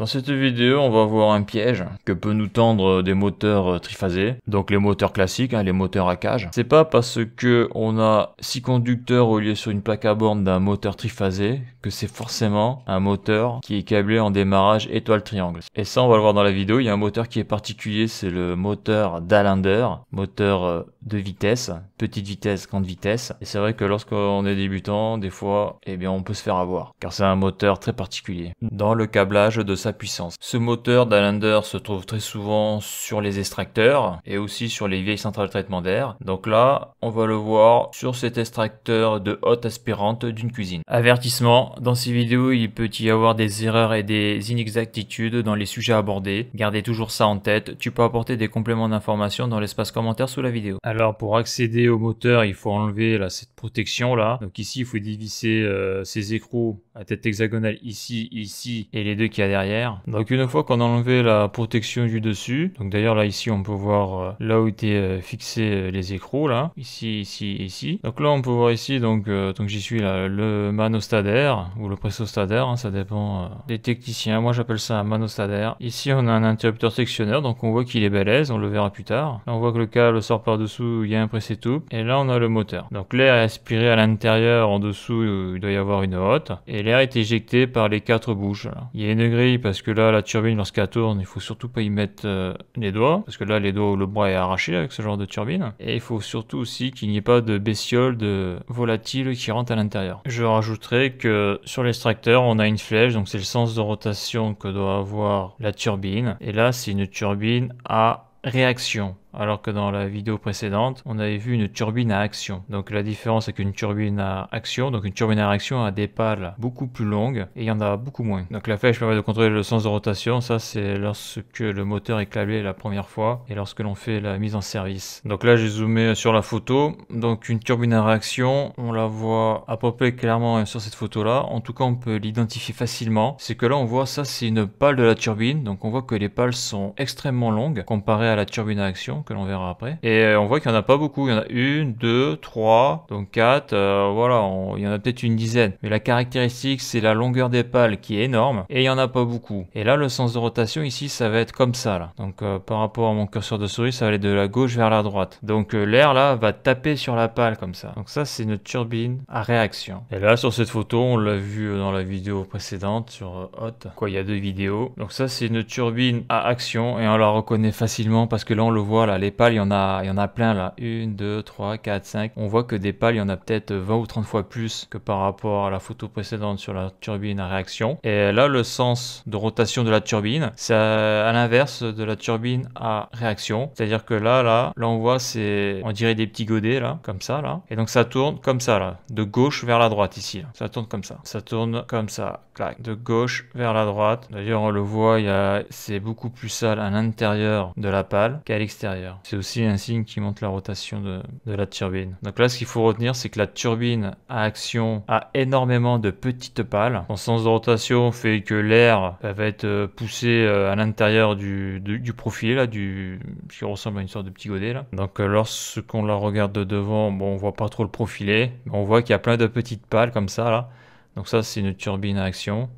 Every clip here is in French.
Dans cette vidéo, on va voir un piège que peut nous tendre des moteurs euh, triphasés, donc les moteurs classiques, hein, les moteurs à cage. C'est pas parce que on a six conducteurs au lieu sur une plaque à borne d'un moteur triphasé que c'est forcément un moteur qui est câblé en démarrage étoile triangle. Et ça, on va le voir dans la vidéo. Il y a un moteur qui est particulier, c'est le moteur d'Alander, moteur euh, de vitesse, petite vitesse, grande vitesse. Et c'est vrai que lorsqu'on est débutant, des fois, eh bien, on peut se faire avoir, car c'est un moteur très particulier dans le câblage de sa puissance. Ce moteur d'Alander se trouve très souvent sur les extracteurs et aussi sur les vieilles centrales de traitement d'air. Donc là, on va le voir sur cet extracteur de haute aspirante d'une cuisine. Avertissement, dans ces vidéos, il peut y avoir des erreurs et des inexactitudes dans les sujets abordés. Gardez toujours ça en tête. Tu peux apporter des compléments d'information dans l'espace commentaire sous la vidéo. Alors pour accéder au moteur, il faut enlever cette protection là. Donc ici, il faut dévisser euh, ces écrous à tête hexagonale ici, ici et les deux qu'il y a derrière. Donc une fois qu'on a enlevé la protection du dessus, donc d'ailleurs là ici on peut voir euh, là où étaient euh, fixés les écrous là, ici, ici, ici. Donc là on peut voir ici donc donc j'y suis là le manostader ou le pressostader, hein, ça dépend des techniciens. Moi j'appelle ça un manostader. Ici on a un interrupteur sectionneur, donc on voit qu'il est aise, on le verra plus tard. on voit que le câble sort par dessous il y a un pré tout Et là, on a le moteur. Donc l'air est aspiré à l'intérieur, en dessous, euh, il doit y avoir une hotte. Et l'air est éjecté par les quatre bouches. Il y a une grille parce que là, la turbine, lorsqu'elle tourne, il faut surtout pas y mettre euh, les doigts. Parce que là, les doigts ou le bras est arraché avec ce genre de turbine. Et il faut surtout aussi qu'il n'y ait pas de bestioles de volatile qui rentre à l'intérieur. Je rajouterai que sur l'extracteur, on a une flèche. Donc c'est le sens de rotation que doit avoir la turbine. Et là, c'est une turbine à réaction alors que dans la vidéo précédente, on avait vu une turbine à action. Donc la différence c'est qu'une turbine à action, donc une turbine à réaction a des pales beaucoup plus longues et il y en a beaucoup moins. Donc la flèche permet de contrôler le sens de rotation, ça c'est lorsque le moteur est clavier la première fois et lorsque l'on fait la mise en service. Donc là j'ai zoomé sur la photo, donc une turbine à réaction, on la voit à peu près clairement sur cette photo là, en tout cas on peut l'identifier facilement, c'est que là on voit ça c'est une pale de la turbine, donc on voit que les pales sont extrêmement longues comparées à la turbine à action, Hein, que l'on verra après. Et euh, on voit qu'il n'y en a pas beaucoup. Il y en a une, deux, trois, donc quatre. Euh, voilà, il y en a peut-être une dizaine. Mais la caractéristique, c'est la longueur des pales qui est énorme. Et il n'y en a pas beaucoup. Et là, le sens de rotation ici, ça va être comme ça. Là. Donc euh, par rapport à mon curseur de souris, ça va aller de la gauche vers la droite. Donc l'air là va taper sur la pale comme ça. Donc ça, c'est une turbine à réaction. Et là, sur cette photo, on l'a vu dans la vidéo précédente sur Hot. Quoi, il y a deux vidéos. Donc ça, c'est une turbine à action et on la reconnaît facilement parce que là, on le voit les pales, il y en a, il y en a plein là. 1, 2, 3, 4, 5. On voit que des pales, il y en a peut-être 20 ou 30 fois plus que par rapport à la photo précédente sur la turbine à réaction. Et là, le sens de rotation de la turbine, c'est à l'inverse de la turbine à réaction. C'est-à-dire que là, là, là, on voit, c'est, on dirait des petits godets là, comme ça là. Et donc ça tourne comme ça là, de gauche vers la droite ici. Ça tourne comme ça. Ça tourne comme ça, clac, de gauche vers la droite. D'ailleurs, on le voit, il a, c'est beaucoup plus sale à l'intérieur de la pale qu'à l'extérieur. C'est aussi un signe qui montre la rotation de, la turbine. Donc là, ce qu'il faut retenir, c'est que la turbine à action a énormément de petites pales. En sens de rotation fait que l'air euh, va être euh, poussé euh, à l'intérieur du, profil, qui ressemble à une sorte de petit godet. Là. Donc lorsqu'on la regarde de devant, bon, on voit pas trop le profilé, mais on voit qu'il y a plein de petites pales comme ça. là. Donc ça, c'est une turbine à action.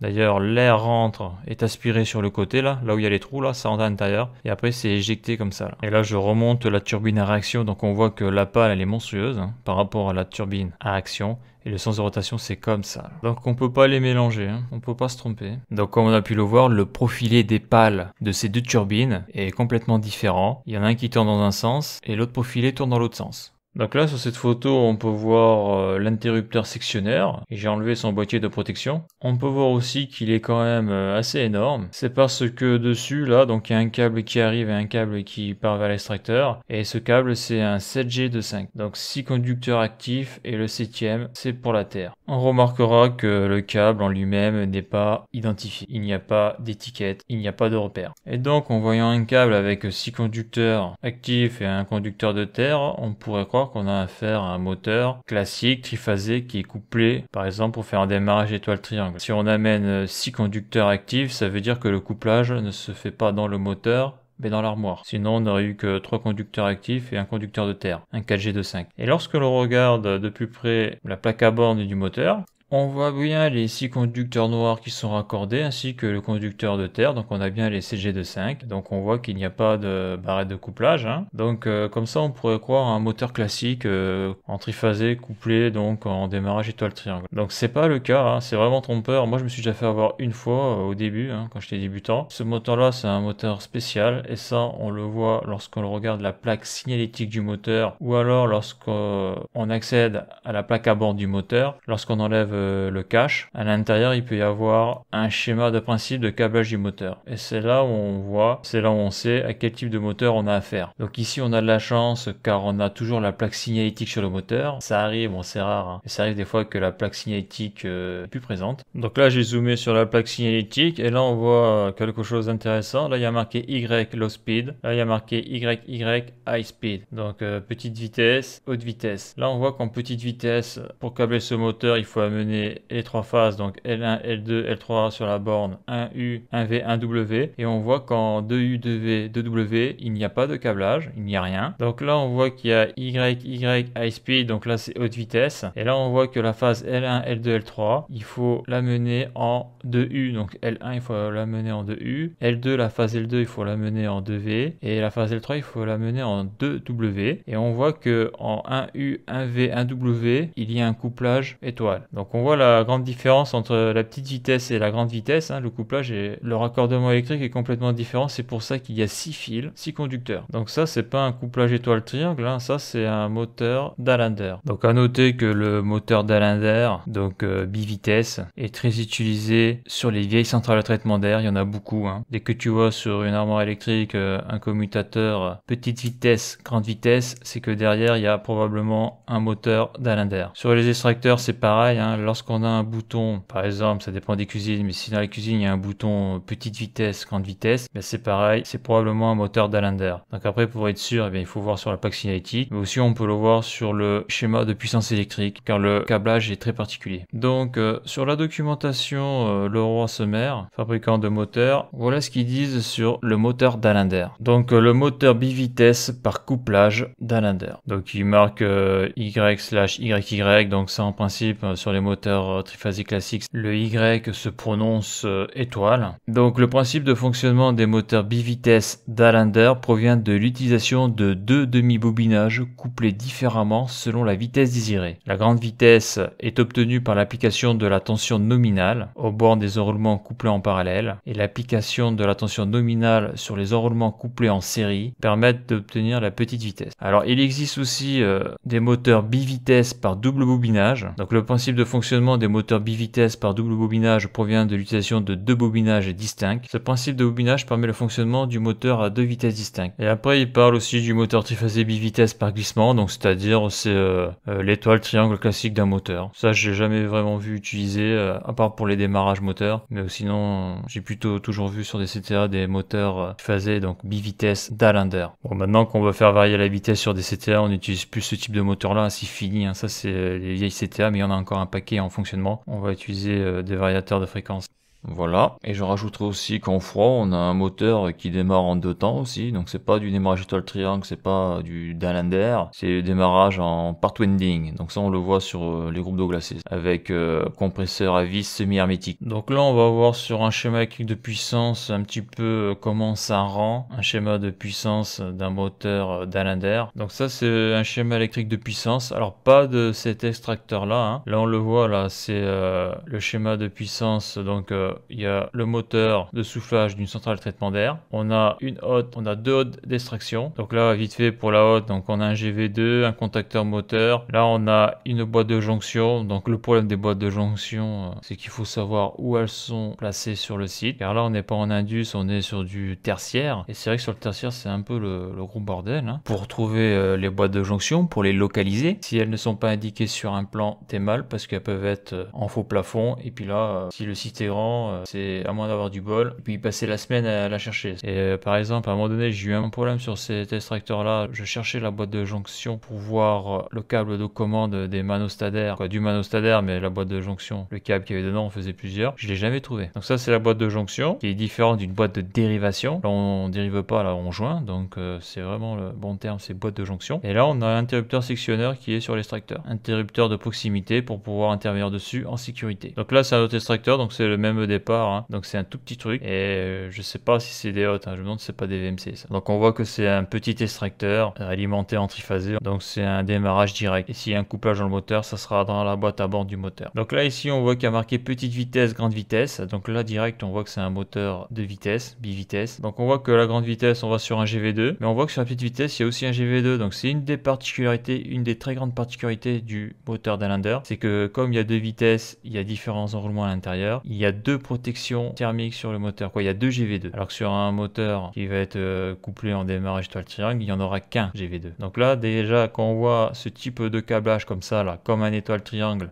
D'ailleurs, l'air rentre est aspiré sur le côté, là, là où il y a les trous, là, ça rentre à l'intérieur. Et après, c'est éjecté comme ça. Et là, je remonte la turbine à réaction. Donc, on voit que la pale, elle est monstrueuse hein, par rapport à la turbine à action. Et le sens de rotation, c'est comme ça. Donc, on peut pas les mélanger. Hein, on peut pas se tromper. Donc, comme on a pu le voir, le profilé des pales de ces deux turbines est complètement différent. Il y en a un qui tourne dans un sens et l'autre profilé tourne dans l'autre sens. Donc là, sur cette photo, on peut voir euh, l'interrupteur sectionnaire. J'ai enlevé son boîtier de protection. On peut voir aussi qu'il est quand même euh, assez énorme. C'est parce que dessus, là, donc il y a un câble qui arrive et un câble qui part vers l'extracteur. Et ce câble, c'est un 7G de 5. Donc 6 conducteurs actifs et le 7 septième, c'est pour la Terre. On remarquera que le câble en lui-même n'est pas identifié. Il n'y a pas d'étiquette, il n'y a pas de repère. Et donc, en voyant un câble avec 6 conducteurs actifs et un conducteur de Terre, on pourrait croire qu'on a affaire à un moteur classique triphasé qui est couplé, par exemple pour faire un démarrage étoile-triangle. Si on amène 6 euh, conducteurs actifs, ça veut dire que le couplage ne se fait pas dans le moteur, mais dans l'armoire. Sinon, on aurait eu que trois conducteurs actifs et un conducteur de terre, un 4G de 5. Et lorsque l'on regarde de plus près la plaque à borne du moteur, on voit bien les six conducteurs noirs qui sont raccordés ainsi que le conducteur de terre, donc on a bien les CG25, donc on voit qu'il n'y a pas de barrette de couplage. Hein. Donc euh, comme ça on pourrait croire un moteur classique euh, en triphasé couplé donc en démarrage étoile triangle. Donc c'est pas le cas, hein. c'est vraiment trompeur. Moi je me suis déjà fait avoir une fois euh, au début hein, quand j'étais débutant. Ce moteur là c'est un moteur spécial et ça on le voit lorsqu'on regarde la plaque signalétique du moteur ou alors lorsqu'on accède à la plaque à bord du moteur, lorsqu'on enlève le, cache, à l'intérieur, il peut y avoir un schéma de principe de câblage du moteur. Et c'est là où on voit, c'est là où on sait à quel type de moteur on a affaire. Donc ici, on a de la chance car on a toujours la plaque signalétique sur le moteur. Ça arrive, bon, c'est rare. Hein. et Ça arrive des fois que la plaque signalétique euh, plus présente. Donc là, j'ai zoomé sur la plaque signalétique et là, on voit euh, quelque chose d'intéressant. Là, il y a marqué Y low speed. Là, il y a marqué Y high speed. Donc euh, petite vitesse, haute vitesse. Là, on voit qu'en petite vitesse, pour câbler ce moteur, il faut amener les trois phases, donc L1, L2, L3 sur la borne 1U, 1V, 1W. Et on voit qu'en 2U, 2V, 2W, il n'y a pas de câblage, il n'y a rien. Donc là, on voit qu'il y a Y, Y, high speed, donc là, c'est haute vitesse. Et là, on voit que la phase L1, L2, L3, il faut la mener en 2U. Donc L1, il faut la mener en 2U. L2, la phase L2, il faut la mener en 2V. Et la phase L3, il faut la mener en 2W. Et on voit que en 1U, 1V, 1W, il y a un couplage étoile. Donc on voit la grande différence entre la petite vitesse et la grande vitesse. Hein. le couplage et le raccordement électrique est complètement différent. C'est pour ça qu'il y a six fils, six conducteurs. Donc ça, c'est pas un couplage étoile-triangle. Hein. ça, c'est un moteur d'Alander. Donc à noter que le moteur d'Alander, donc euh, bi-vitesse, est très utilisé sur les vieilles centrales à traitement d'air. Il y en a beaucoup. Hein. Dès que tu vois sur une armoire électrique euh, un commutateur euh, petite vitesse, grande vitesse, c'est que derrière, il y a probablement un moteur d'Alander. Sur les extracteurs, c'est pareil lorsqu'on a un bouton, par exemple, ça dépend des cuisines, mais si dans la cuisine il y a un bouton euh, petite vitesse, grande vitesse, ben c'est pareil, c'est probablement un moteur d'Alander. Donc après, pour être sûr, eh bien, il faut voir sur la plaque signalétique, mais aussi on peut le voir sur le schéma de puissance électrique, car le câblage est très particulier. Donc euh, sur la documentation euh, le roi Semer, fabricant de moteurs, voilà ce qu'ils disent sur le moteur d'Alander. Donc le moteur bi-vitesse par couplage d'Alander. Donc il marque Y slash YY, donc ça en principe sur les moteurs euh, triphasique classique, le Y se prononce euh, étoile. Donc le principe de fonctionnement des moteurs bivitesse d'Alander provient de l'utilisation de deux demi-bobinages couplés différemment selon la vitesse désirée. La grande vitesse est obtenue par l'application de la tension nominale au bord des enroulements couplés en parallèle et l'application de la tension nominale sur les enroulements couplés en série permettent d'obtenir la petite vitesse. Alors il existe aussi euh, des moteurs bivitesse par double bobinage. Donc le principe de fonctionnement fonctionnement des moteurs bivitesse par double bobinage provient de l'utilisation de deux bobinages distincts. Ce principe de bobinage permet le fonctionnement du moteur à deux vitesses distinctes. Et après, il parle aussi du moteur triphasé bivitesse par glissement, donc c'est-à-dire c'est euh, euh, l'étoile triangle classique d'un moteur. Ça, j'ai jamais vraiment vu utiliser, euh, à part pour les démarrages moteurs, mais sinon, j'ai plutôt toujours vu sur des CTA des moteurs triphasés donc bivitesse d'Alander. Bon, maintenant qu'on va faire varier la vitesse sur des CTA, on n'utilise plus ce type de moteur-là, c'est fini, hein. ça c'est les vieilles CTA, mais il y en a encore un paquet en fonctionnement. On va utiliser euh, des variateurs de fréquence. Voilà. Et je rajouterai aussi qu'en froid, on a un moteur qui démarre en deux temps aussi. Donc c'est pas du démarrage étoile triangle, c'est pas du Dalander, c'est le démarrage en part winding. Donc ça, on le voit sur euh, les groupes d'eau glacée avec euh, compresseur à vis semi-hermétique. Donc là, on va voir sur un schéma de puissance un petit peu euh, comment ça rend un schéma de puissance d'un moteur Dalander. Donc ça, c'est un schéma électrique de puissance. Alors pas de cet extracteur là. Hein. Là, on le voit là, c'est le schéma de puissance donc il y a le moteur de soufflage d'une centrale de traitement d'air. On a une hotte, on a deux hottes d'extraction. Donc là, vite fait pour la hotte, donc on a un GV2, un contacteur moteur. Là, on a une boîte de jonction. Donc le problème des boîtes de jonction, euh, c'est qu'il faut savoir où elles sont placées sur le site. Car là, on n'est pas en Indus, on est sur du tertiaire. Et c'est vrai que sur le tertiaire, c'est un peu le, gros bordel. Hein. Pour trouver euh, les boîtes de jonction, pour les localiser, si elles ne sont pas indiquées sur un plan, t'es mal parce qu'elles peuvent être euh, en faux plafond. Et puis là, si le site est grand, euh, c'est à moins d'avoir du bol, puis passer la semaine à la chercher. Et euh, par exemple, à un moment donné, j'ai eu un problème sur cet extracteur là je cherchais la boîte de jonction pour voir euh, le câble de commande des manostadaires, du manostadaire, mais la boîte de jonction, le câble qu'il avait dedans, on faisait plusieurs, je l'ai jamais trouvé. Donc ça, c'est la boîte de jonction, qui est différente d'une boîte de dérivation. Là, on dérive pas, là, on joint, donc c'est vraiment le bon terme, c'est boîte de jonction. Et là, on a interrupteur sectionneur qui est sur l'extracteur. Interrupteur de proximité pour pouvoir intervenir dessus en sécurité. Donc là, c'est un autre extracteur, donc c'est le même départ, hein. donc c'est un tout petit truc. Et euh, je sais pas si c'est des hautes. Hein. je me demande c'est pas des VMC. Donc on voit que c'est un petit extracteur euh, alimenté en triphasé, donc c'est un démarrage direct. Et s'il y a un couplage dans le moteur, ça sera dans la boîte à bord du moteur. Donc là ici on voit qu'il y a marqué petite vitesse, grande vitesse. Donc là direct on voit que c'est un moteur de vitesse, bi-vitesse. Donc on voit que la grande vitesse on va sur un GV2, mais on voit que sur la petite vitesse il y a aussi un GV2. Donc c'est une des particularités, une des très grandes particularités du moteur d'Alander, c'est que comme il y a deux vitesses, il y a différents enroulements à l'intérieur. Il y a deux protection thermique sur le moteur. Quoi, il y a deux GV2. Alors que sur un moteur qui va être euh, couplé en démarrage étoile triangle il n'y en aura qu'un GV2. Donc là, déjà, quand on voit ce type de câblage comme ça, là, comme un étoile triangle,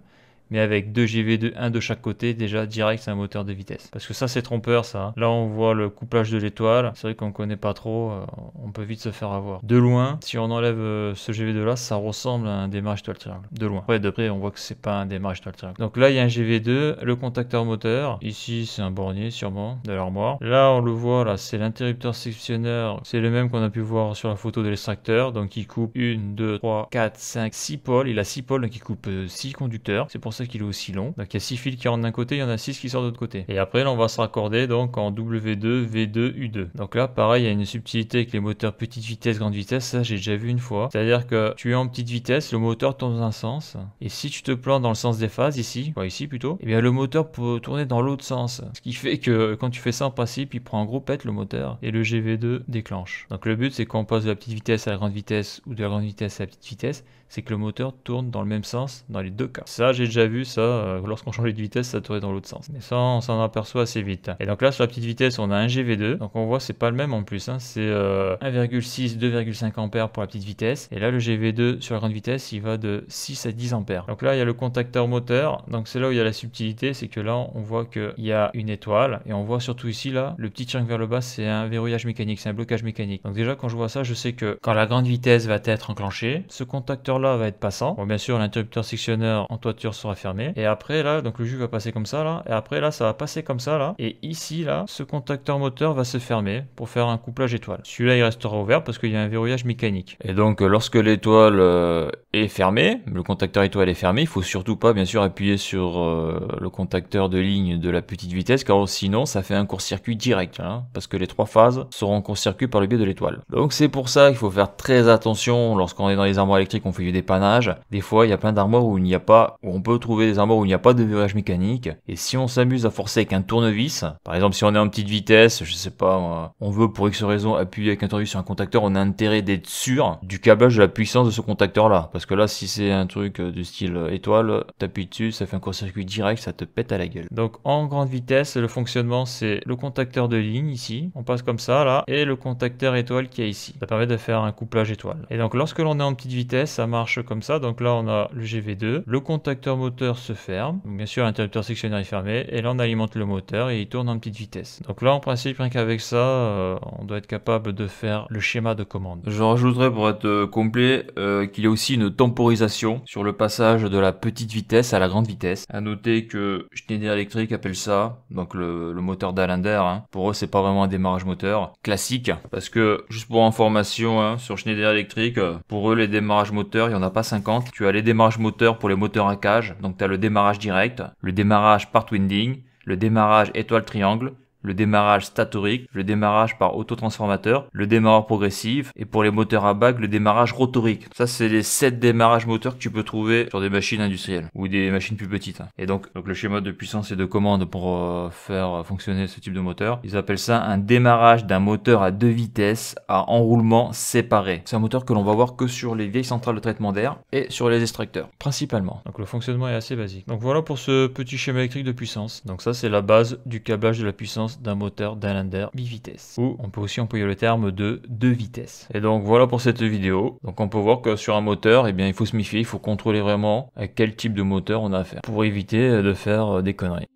mais avec deux GV, 2 un de chaque côté, déjà direct, c'est un moteur de vitesse. Parce que ça, c'est trompeur, ça. Là, on voit le couplage de l'étoile. C'est vrai qu'on connaît pas trop, euh, on peut vite se faire avoir. De loin, si on enlève euh, ce GV 2 là, ça ressemble à un démarrage étoile triangle. De loin. Après, de près, on voit que c'est pas un démarrage étoile triangle. Donc là, il y a un GV2, le contacteur moteur. Ici, c'est un bornier, sûrement, de l'armoire. Là, on le voit, là, c'est l'interrupteur sectionneur. C'est le même qu'on a pu voir sur la photo de l'extracteur. Donc, il coupe une deux trois quatre 5, six pôles. Il a six pôles, donc il coupe 6 euh, conducteurs. C'est pour ça qu'il est aussi long. Donc il y a 6 fils qui rentrent d'un côté, il y en a 6 qui sortent de l'autre côté. Et après là on va se raccorder donc en W2, V2, U2. Donc là pareil il y a une subtilité avec les moteurs petite vitesse, grande vitesse, ça j'ai déjà vu une fois. C'est-à-dire que tu es en petite vitesse, le moteur tourne dans un sens. Et si tu te plantes dans le sens des phases ici, ou ici plutôt, et eh bien le moteur peut tourner dans l'autre sens. Ce qui fait que quand tu fais ça en principe, il prend un gros pète le moteur et le GV2 déclenche. Donc le but c'est qu'on passe de la petite vitesse à la grande vitesse ou de la grande vitesse à la petite vitesse, c'est que le moteur tourne dans le même sens dans les deux cas. Ça, j'ai déjà vu ça, euh, lorsqu'on changeait de vitesse, ça tournait dans l'autre sens. Mais ça, on s'en aperçoit assez vite. Et donc là, sur la petite vitesse, on a un GV2. Donc on voit, c'est pas le même en plus. Hein. C'est 1,6, euh, 2,5 ampères pour la petite vitesse. Et là, le GV2 sur la grande vitesse, il va de 6 à 10 ampères. Donc là, il y a le contacteur moteur. Donc c'est là où il y a la subtilité, c'est que là, on voit qu'il y a une étoile. Et on voit surtout ici, là, le petit chunk vers le bas, c'est un verrouillage mécanique, c'est un blocage mécanique. Donc déjà, quand je vois ça, je sais que quand la grande vitesse va être enclenchée, ce contacteur là va être passant. Bon, bien sûr, l'interrupteur sectionneur en toiture sera fermé. Et après, là, donc le jus va passer comme ça, là. Et après, là, ça va passer comme ça, là. Et ici, là, ce contacteur moteur va se fermer pour faire un couplage étoile. Celui-là, il restera ouvert parce qu'il y a un verrouillage mécanique. Et donc, euh, lorsque l'étoile euh, est fermé, le contacteur étoile est fermé, il faut surtout pas bien sûr appuyer sur euh, le contacteur de ligne de la petite vitesse car sinon ça fait un court-circuit direct hein, parce que les trois phases seront en court-circuit par le biais de l'étoile. Donc c'est pour ça qu'il faut faire très attention lorsqu'on est dans les armoires électriques, on fait du dépannage. Des fois il y a plein d'armoires où il n'y a pas, où on peut trouver des armoires où il n'y a pas de virage mécanique et si on s'amuse à forcer avec un tournevis, par exemple si on est en petite vitesse, je sais pas, on veut pour X raison appuyer avec un tournevis sur un contacteur, on a intérêt d'être sûr du câblage de la puissance de ce contacteur là parce que là, si c'est un truc euh, du style euh, étoile, t'appuies dessus, ça fait un court-circuit direct, ça te pète à la gueule. Donc en grande vitesse, le fonctionnement, c'est le contacteur de ligne ici, on passe comme ça là, et le contacteur étoile qui est ici. Ça permet de faire un couplage étoile. Et donc lorsque l'on est en petite vitesse, ça marche comme ça. Donc là, on a le GV2, le contacteur moteur se ferme, bien sûr, l'interrupteur sectionnaire est fermé, et là, on alimente le moteur et il tourne en petite vitesse. Donc là, en principe, rien qu'avec ça, euh, on doit être capable de faire le schéma de commande. Je rajouterais pour être complet qu'il y a aussi une temporisation sur le passage de la petite vitesse à la grande vitesse. À noter que Schneider Electric appelle ça, donc le, moteur d'Alander, hein. pour eux c'est pas vraiment un démarrage moteur classique, parce que juste pour information hein, sur Schneider Electric, pour eux les démarrages moteurs, il y en a pas 50. Tu as les démarrages moteurs pour les moteurs à cage, donc tu as le démarrage direct, le démarrage part winding, le démarrage étoile triangle, le démarrage statorique, le démarrage par autotransformateur, le démarrage progressif et pour les moteurs à bague, le démarrage rotorique. Ça, c'est les 7 démarrages moteurs que tu peux trouver sur des machines industrielles ou des machines plus petites. Hein. Et donc, le schéma de puissance et de commande pour euh, faire fonctionner ce type de moteur, ils appellent ça un démarrage d'un moteur à deux vitesses à enroulement séparé. C'est un moteur que l'on va voir que sur les vieilles centrales de traitement d'air et sur les extracteurs, principalement. Donc le fonctionnement est assez basique. Donc voilà pour ce petit schéma électrique de puissance. Donc ça, c'est la base du câblage de la puissance d'un moteur bi vitesse Ou on peut aussi employer le terme de deux vitesses. Et donc voilà pour cette vidéo. Donc on peut voir que sur un moteur, eh bien il faut se méfier, il faut contrôler vraiment à euh, quel type de moteur on a affaire pour éviter euh, de faire euh, des conneries.